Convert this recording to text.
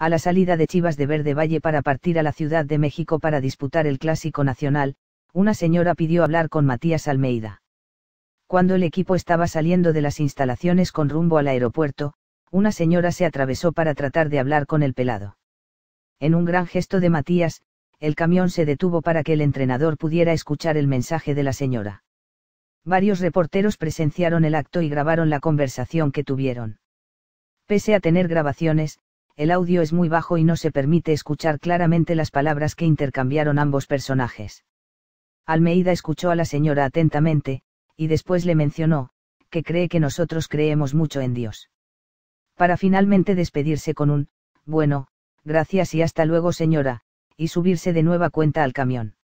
a la salida de Chivas de Verde Valle para partir a la Ciudad de México para disputar el Clásico Nacional, una señora pidió hablar con Matías Almeida. Cuando el equipo estaba saliendo de las instalaciones con rumbo al aeropuerto, una señora se atravesó para tratar de hablar con el pelado. En un gran gesto de Matías, el camión se detuvo para que el entrenador pudiera escuchar el mensaje de la señora. Varios reporteros presenciaron el acto y grabaron la conversación que tuvieron. Pese a tener grabaciones, el audio es muy bajo y no se permite escuchar claramente las palabras que intercambiaron ambos personajes. Almeida escuchó a la señora atentamente, y después le mencionó, que cree que nosotros creemos mucho en Dios. Para finalmente despedirse con un, bueno, gracias y hasta luego señora, y subirse de nueva cuenta al camión.